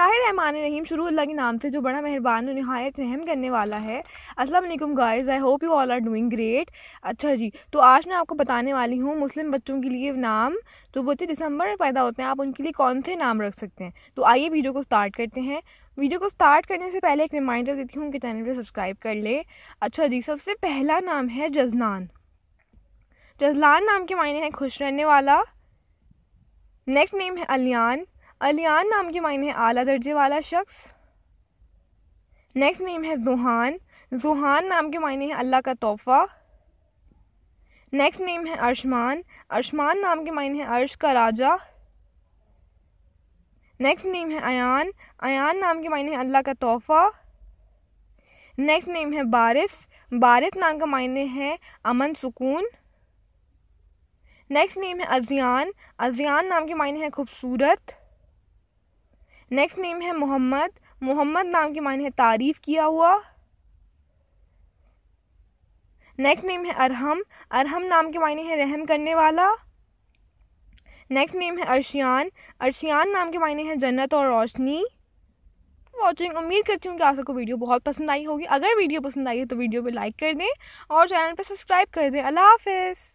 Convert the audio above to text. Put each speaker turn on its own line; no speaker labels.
रहमान रहीम शुरू अल्लाह के नाम से जो बड़ा मेहरबान और नहायत रहम करने वाला है असलम guys I hope you all are doing great अच्छा जी तो आज मैं आपको बताने वाली हूँ मुस्लिम बच्चों के लिए नाम जो बच्चे दिसंबर में पैदा होते हैं आप उनके लिए कौन से नाम रख सकते हैं तो आइए वीडियो को स्टार्ट करते हैं वीडियो को स्टार्ट करने से पहले एक रिमाइंडर देती हूँ कि चैनल पर सब्सक्राइब कर लें अच्छा जी सबसे पहला नाम है जजनान जजलान नाम के मायने हैं खुश रहने वाला नेक्स्ट नेम है अलियान अलियान नाम के मायने हैं आला दर्जे वाला शख्स नेक्स्ट नेम है जुहान जुहान नाम के मायने हैं अल्लाह का तोहफ़ा नेक्स्ट नेम है अरशमान अरशमान नाम के मायने हैं अर्श का राजा नेक्स्ट नेम है अयान अयान नाम के मायने हैं अल्लाह का तोहफ़ा नेक्स्ट नेम है बारिस बारिस नाम का मायने है अमन सुकून नेक्स्ट नेम है अजियान अजियान नाम के मायने है खूबसूरत नेक्स्ट नेम है मोहम्मद मोहम्मद नाम के मायने है तारीफ किया हुआ नेक्स्ट नेम है अरहम अरहम नाम के मायने है रहम करने वाला नेक्स्ट नेम है अर्शियान अर्शियान नाम के मायने हैं जन्नत और रोशनी वॉचिंग उम्मीद करती हूँ कि आप सबको वीडियो बहुत पसंद आई होगी अगर वीडियो पसंद आई है तो वीडियो पे लाइक कर दें और चैनल पे सब्सक्राइब कर दें अल्लाह हाफिज़